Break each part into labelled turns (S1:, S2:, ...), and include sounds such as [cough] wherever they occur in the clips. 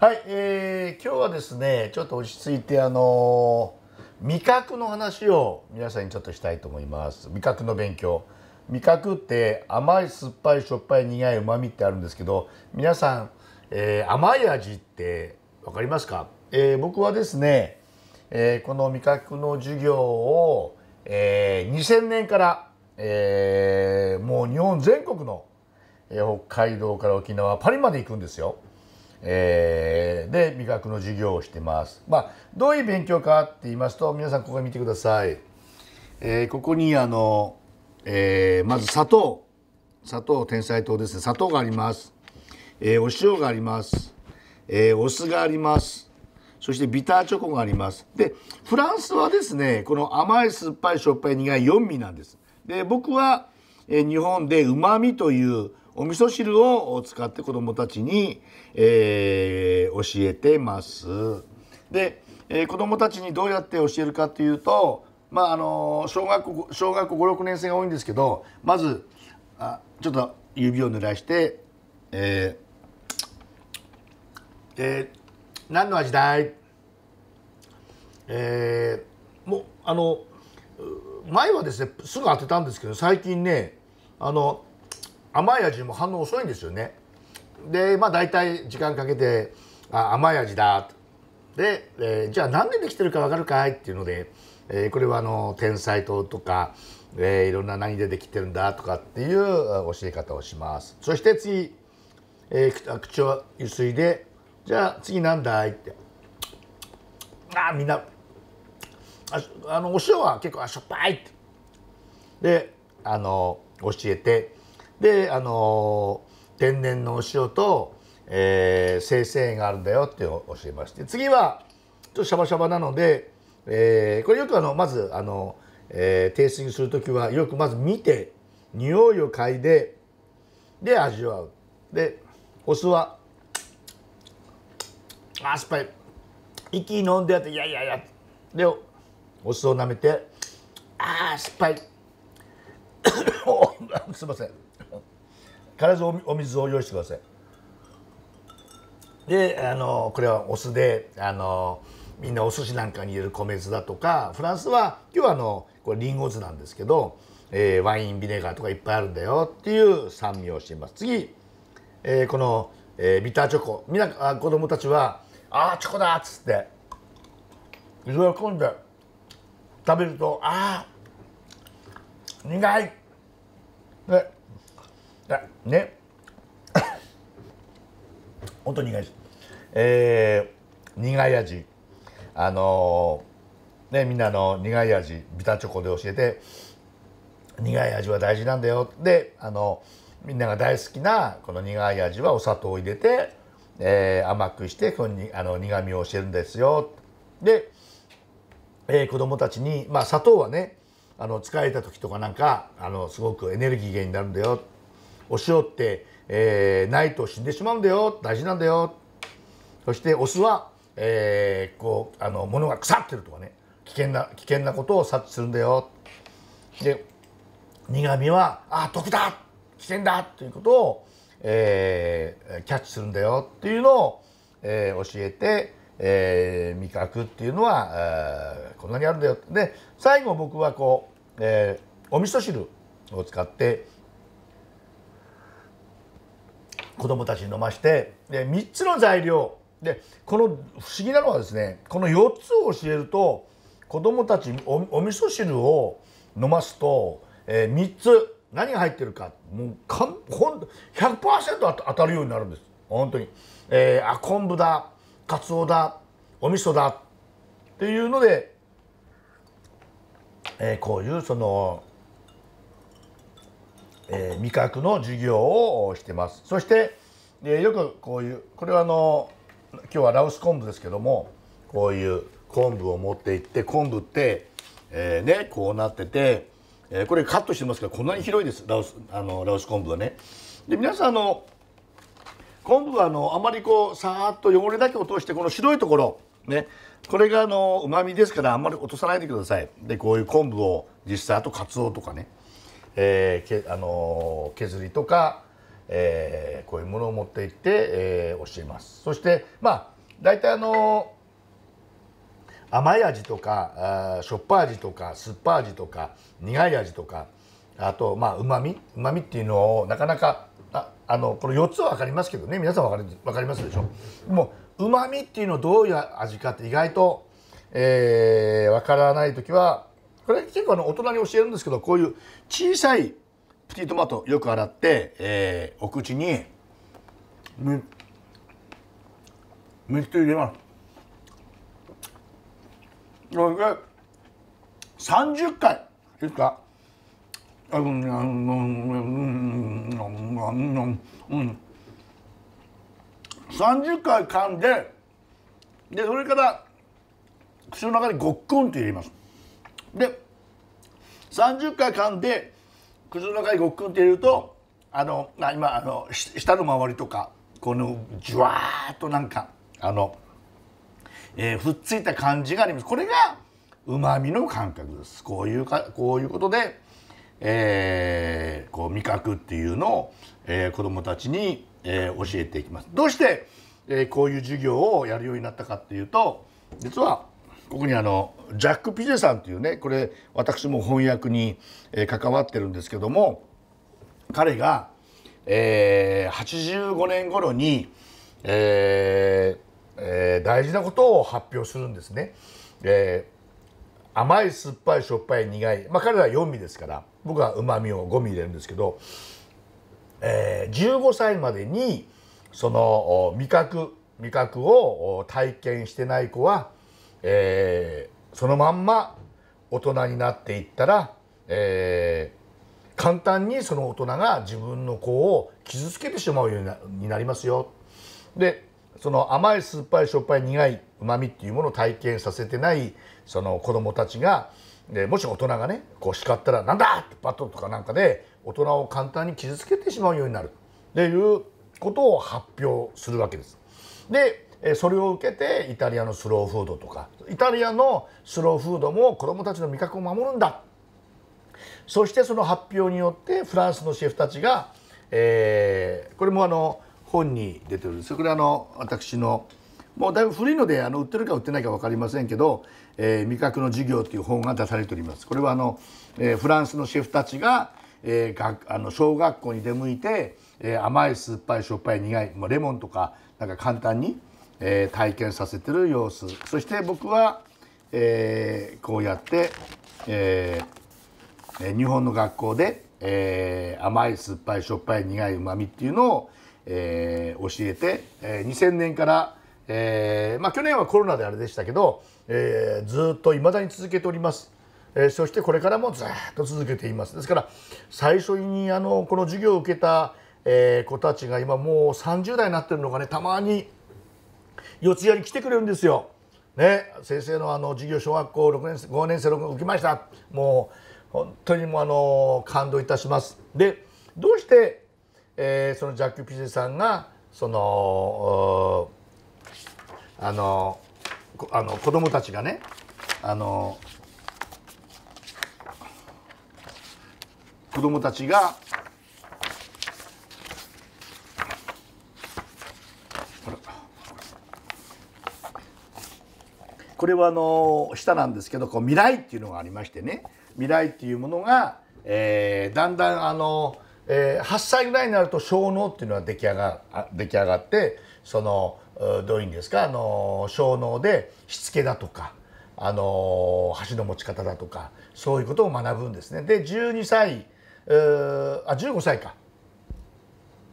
S1: はい、えー、今日はですねちょっと落ち着いてあのー、味覚の話を皆さんにちょっとしたいと思います味覚の勉強味覚って甘い酸っぱいしょっぱい苦いうまみってあるんですけど皆さん、えー、甘い味って分かりますか、えー、僕はですね、えー、この味覚の授業を、えー、2000年から、えー、もう日本全国の、えー、北海道から沖縄パリまで行くんですよ。えー、で美学の授業をしてます。まあ、どういう勉強かって言いますと皆さんここ見てください。えー、ここにあの、えー、まず砂糖砂糖天才糖ですね砂糖があります、えお塩があります、えお酢がありますそしてビターチョコがありますでフランスはですねこの甘い酸っぱいしょっぱい苦い4味なんですで僕は、え日本でうまみというお味噌汁を使って子どもたちに、えー、教えてます。で、えー、子どもたちにどうやって教えるかというと、まああの小学校小学校56年生が多いんですけどまずあちょっと指を濡らして、えーえー、何の味だいえー、もうあの前はですねすぐ当てたんですけど最近ねあの甘い味も反応遅いんですよねでまあ大体時間かけてあ甘い味だで、えー、じゃあ何でできてるか分かるかいっていうので、えー、これはあの天才糖とか、えー、いろんな何でできてるんだとかっていう教え方をしますそして次、えー、口をゆすいでじゃあ次なんだいってあみんなああのお塩は結構あしょっぱいってであの教えてであの天然のお塩と、えー、生成があるんだよって教えまして次はちょっとシャバシャバなので、えー、これよくあのまずあの、えー、テイスティングする時はよくまず見て匂いを嗅いでで味わうでお酢はあ酸っぱい息飲んでやっていやいやいやでお酢を舐めてああ酸っぱい [coughs] すいません必ずお水を用意してくださいであのこれはお酢であのみんなお寿司なんかに入れる米酢だとかフランスは今日はあのこれリンゴ酢なんですけど、えー、ワインビネガーとかいっぱいあるんだよっていう酸味をしています次、えー、この、えー、ビターチョコみんなあ子供たちは「ああチョコだ」っつって喜んで食べると「ああ苦い!」でね本当に苦いですえー、苦い味あのー、ねみんなの苦い味ビタチョコで教えて苦い味は大事なんだよであのみんなが大好きなこの苦い味はお砂糖を入れて、えー、甘くしてこのあの苦みを教えるんですよで、えー、子供たちにまあ砂糖はねあの疲れた時とかなんかあのすごくエネルギー源になるんだよお塩って、えー、ないと死んでしまうんだよ大事なんだよそしてお酢は、えー、こうあの物が腐ってるとかね危険な危険なことを察知するんだよで苦味はあ毒だ危険だということを、えー、キャッチするんだよっていうのを、えー、教えて、えー、味覚っていうのは、えこんなにあるんだよで最後僕はこう、えー、お味噌汁を使って子供たちに飲ましてで3つの材料でこの不思議なのはですねこの4つを教えると子供たちおお味噌汁を飲ますと、えー、3つ何が入ってるかもうかんほん100%当たるようになるんです本当に、えー、あ昆布だかつおだお味噌だっていうので、えー、こういうそのえー、味覚の授業をしてますそして、えー、よくこういうこれはあの今日は羅臼昆布ですけどもこういう昆布を持っていって昆布って、えー、ねこうなってて、えー、これカットしてますからこんなに広いです羅臼あのオス昆布はね。で皆さんあの昆布はあのあまりこうさーっと汚れだけ落としてこの白いところねこれがあのうまみですからあんまり落とさないでくださいでこういう昆布を実際あとカツオとかねえーけあの削りとか、えー、こういうものを持っていって、えー、教えますそしてまあ大体あの甘い味とかしょっぱい味とか酸っぱい味とか苦い味とかあとまあうまみうまみっていうのをなかなかああのこの4つは分かりますけどね皆さん分かり分かりますでしょでもうまみっていうのはどういう味かって意外と、えー、分からない時はこれ結構あの大人に教えるんですけどこういう小さいプティトマトよく洗って、えー、お口にめっちゃ入れます30回いいですかうん30回噛んででそれから口の中にごっくんって入れますで30回噛んで口の中にごっくんって入れるとあの今あの舌の周りとかこのジュワーッとなんかあの、えー、ふっついた感じがありますこれがうまみの感覚ですこういうかこういうことで、えー、こう味覚っていうのを、えー、子どもたちに、えー、教えていきます。どうして、えー、こういう授業をやるようになったかっていうと実はここにあのジャック・ピジェさんというねこれ私も翻訳に、えー、関わってるんですけども彼が、えー、85年頃に、えーえー、大事なことを発表するんですね。えー、甘い酸っぱいしょっぱい苦い、まあ、彼らは4味ですから僕はうまみを5味入れるんですけど、えー、15歳までにその味覚味覚を体験してない子はえー、そのまんま大人になっていったら、えー、簡単にその大人が自分の子を傷つけてしまうようになりますよ。でその甘い酸っぱいしょっぱい苦いうまみっていうものを体験させてないその子供たちがでもし大人がねこう叱ったら「なんだ!」ってバトとかなんかで大人を簡単に傷つけてしまうようになるっていうことを発表するわけです。でえそれを受けてイタリアのスローフードとかイタリアのスローフードも子どもたちの味覚を守るんだそしてその発表によってフランスのシェフたちが、えー、これもあの本に出てるんですこれあの私のもうだいぶ古いのであの売ってるか売ってないか分かりませんけど「えー、味覚の授業」という本が出されております。これはあの、えー、フランスのシェフたちが、えー、があの小学校に出向いて、えー、甘い酸っぱいしょっぱい苦い、まあ、レモンとかなんか簡単にえー、体験させてる様子そして僕は、えー、こうやって、えー、日本の学校で、えー、甘い酸っぱいしょっぱい苦いうまみっていうのを、えー、教えて、えー、2000年から、えーまあ、去年はコロナであれでしたけど、えー、ずっといまだに続けております。えー、そしてこれからもずっと続けていますですから最初にあのこの授業を受けた、えー、子たちが今もう30代になってるのがねたまに四谷に来てくれるんですよ。ね、先生のあの授業小学校6年生5年生6受けましたもう本当にもうあの感動いたしますでどうして、えー、そのジャック・ピジさんがそのあのあの子供たちがねあの子供たちがこれはあの下なんですけどこう未来っていうのがありましてね未来っていうものが、えー、だんだんあの、えー、8歳ぐらいになると小脳っていうのは出来上が出来上がってそのどういうんですかあの小脳でしつけだとかあの箸の持ち方だとかそういうことを学ぶんですね。で12歳うあ15歳か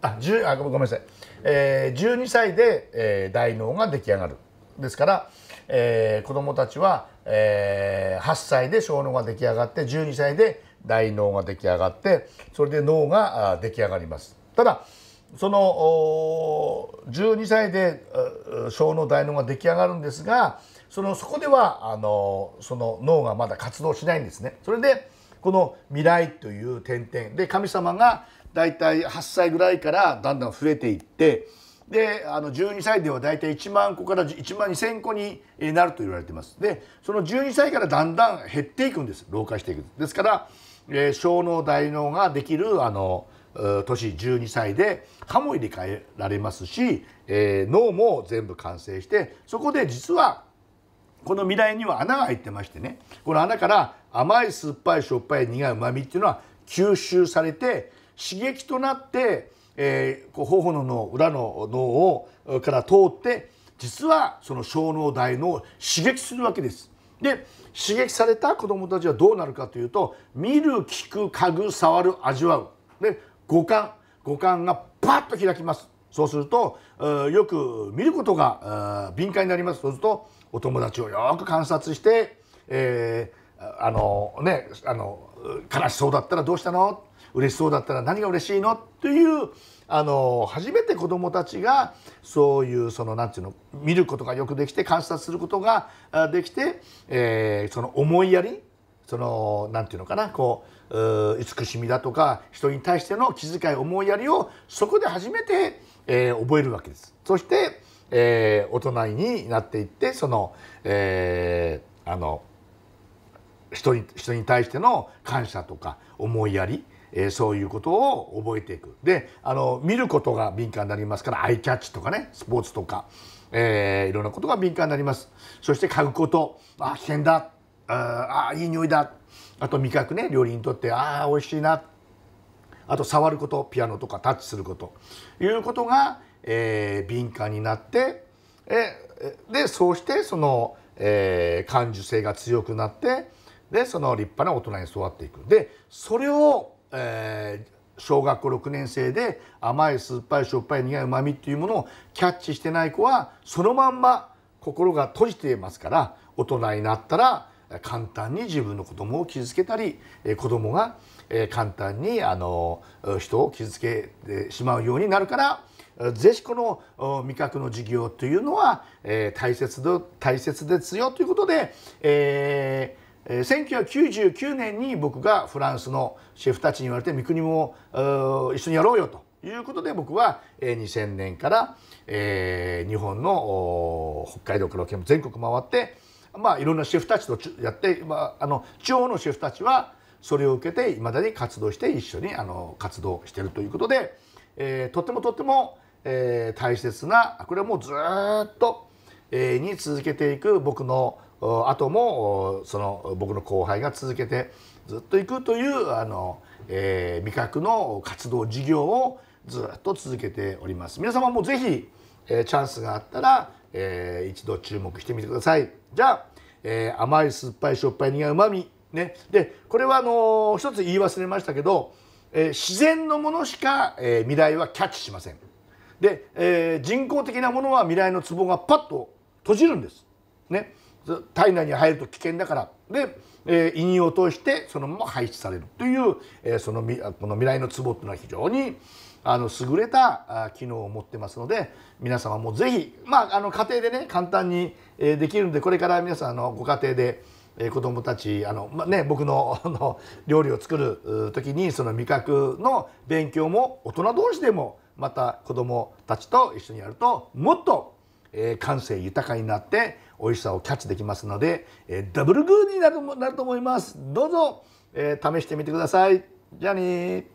S1: あ1あごめんなさい、えー、12歳で、えー、大脳が出来上がる。ですからえー、子どもたちは、えー、8歳で小脳が出来上がって12歳で大脳が出来上がってそれで脳が出来上がります。ただその12歳で小脳大脳が出来上がるんですがそのそこではあのその脳がまだ活動しないんですね。それでこの未来という点々で神様が大体8歳ぐらいからだんだん増えていって。であの12歳では大体1万個から1万2,000個になると言われてますでその12歳からだんだん減っていくんです老化していくですから、えー、小脳大脳ができるあの年12歳で歯も入れ替えられますし、えー、脳も全部完成してそこで実はこの未来には穴が開いてましてねこの穴から甘い酸っぱいしょっぱい苦いうまみっていうのは吸収されて刺激となってえー、こう頬の脳裏の脳をから通って実はその小脳大脳を刺激するわけです。で刺激された子どもたちはどうなるかというと見る聞く嗅ぐ触る味わうで五感五感がパッと開きますそうするとよく見ることが敏感になりますそうするとお友達をよく観察して、えー、あのねあの悲しそうだったらどうしたの嬉しそうだったら何が嬉しいのというあの初めて子どもたちがそういうそのなんていうの見ることがよくできて観察することができて、えー、その思いやりそのなんていうのかなこう慈しみだとか人に対しての気遣い思いやりをそこで初めて、えー、覚えるわけです。そして、えー、大人になっていってその、えー、あの人に人に対しての感謝とか思いやりえー、そういうことを覚えていくであの見ることが敏感になりますからアイキャッチとかねスポーツとか、えー、いろんなことが敏感になりますそして嗅ぐことあ危険だああいい匂いだあと味覚ね料理にとってああ美味しいなあと触ることピアノとかタッチするこということが、えー、敏感になってえでそうしてその、えー、感受性が強くなってでその立派な大人に育っていくでそれをえー、小学校6年生で甘い酸っぱいしょっぱい苦いうまみっていうものをキャッチしてない子はそのまんま心が閉じていますから大人になったら簡単に自分の子供を傷つけたり子供が簡単にあの人を傷つけてしまうようになるから是非この味覚の授業というのは大切で大切ですよということで、えーえ1999年に僕がフランスのシェフたちに言われて三国も一緒にやろうよということで僕は、え2000年から、え日本の北海道から全国回って、まあ、いろんなシェフたちとやって、まあ、あの地方のシェフたちはそれを受けていまだに活動して一緒にあの活動してるということで、えー、とってもとっても、えー、大切なこれはもうずっと。に続けていく僕の後もその僕の後輩が続けてずっといくというあの、えー、味覚の活動事業をずっと続けております皆様もぜひ、えー、チャンスがあったら、えー、一度注目してみてくださいじゃあ、えー、甘い酸っぱいしょっぱい苦いうまみねでこれはあのー、一つ言い忘れましたけど、えー、自然のものしか、えー、未来はキャッチしませんで、えー、人工的なものは未来のツボがパッと閉じるんです。ね、体内に入ると危険だからで、えー、にを通してそのまま排出されるという、えー、そのこの未来のツボていうのは非常にあの優れた機能を持ってますので皆様もぜひ、まあ、あの家庭でね簡単にできるんでこれから皆さんのご家庭で子供たちあの、まあ、ね、僕の [laughs] あの料理を作る時にその味覚の勉強も大人同士でもまた子供たちと一緒にやるともっとえー、感性豊かになって美味しさをキャッチできますので、えー、ダブルグーになるなると思いますどうぞ、えー、試してみてくださいじゃあね